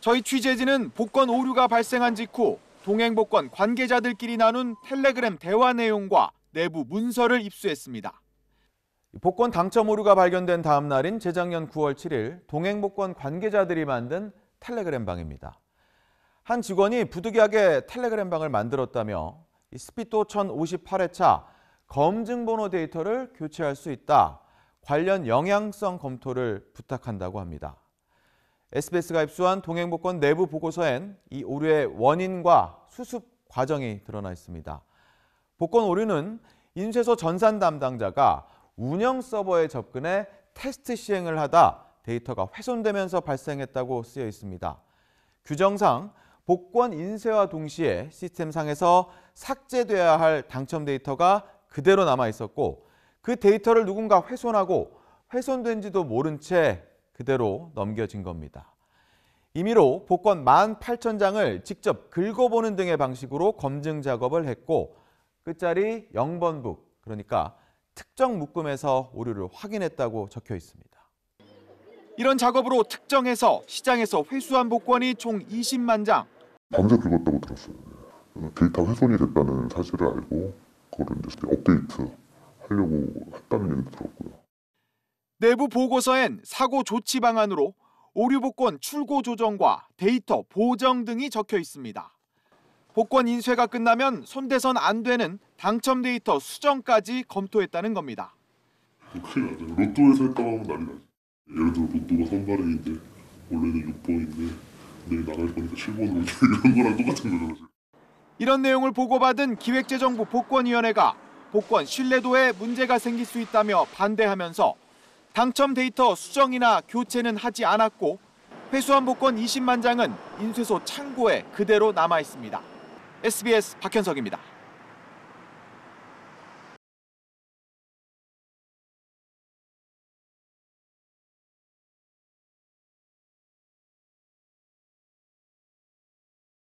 저희 취재진은 복권 오류가 발생한 직후 동행복권 관계자들끼리 나눈 텔레그램 대화 내용과 내부 문서를 입수했습니다. 복권 당첨 오류가 발견된 다음 날인 재작년 9월 7일 동행복권 관계자들이 만든 텔레그램 방입니다. 한 직원이 부득이하게 텔레그램 방을 만들었다며 스피토 1058회차 검증번호 데이터를 교체할 수 있다. 관련 영향성 검토를 부탁한다고 합니다. SBS가 입수한 동행복권 내부 보고서엔 이 오류의 원인과 수습 과정이 드러나 있습니다. 복권 오류는 인쇄소 전산 담당자가 운영 서버에 접근해 테스트 시행을 하다 데이터가 훼손되면서 발생했다고 쓰여 있습니다. 규정상 복권 인쇄와 동시에 시스템상에서 삭제되어야할 당첨 데이터가 그대로 남아 있었고 그 데이터를 누군가 훼손하고 훼손된지도 모른 채 그대로 넘겨진 겁니다. 임의로 복권 18,000장을 직접 긁어보는 등의 방식으로 검증 작업을 했고 끝자리 0번북, 그러니까 특정 묶음에서 오류를 확인했다고 적혀 있습니다. 이런 작업으로 특정해서 시장에서 회수한 복권이 총 20만 장. 밤새 긁었다고 들었어요. 데이터 훼손이 됐다는 사실을 알고 그거 이제 업데이트 하려고 했다는 얘기 들었고요. 내부 보고서엔 사고 조치 방안으로 오류복권 출고 조정과 데이터 보정 등이 적혀 있습니다. 복권 인쇄가 끝나면 손대선 안 되는 당첨 데이터 수정까지 검토했다는 겁니다. 큰일 나죠. 로또에서 헷갈하면 난리 나 예를 들어 로또가 선발인데 원래는 6번인데 내일 나갈 거니까 7번으로 이런 거랑 똑같은 거죠. 이런 내용을 보고받은 기획재정부 복권위원회가 복권 신뢰도에 문제가 생길 수 있다며 반대하면서 당첨 데이터 수정이나 교체는 하지 않았고 회수한 복권 20만 장은 인쇄소 창고에 그대로 남아 있습니다. SBS 박현석입니다.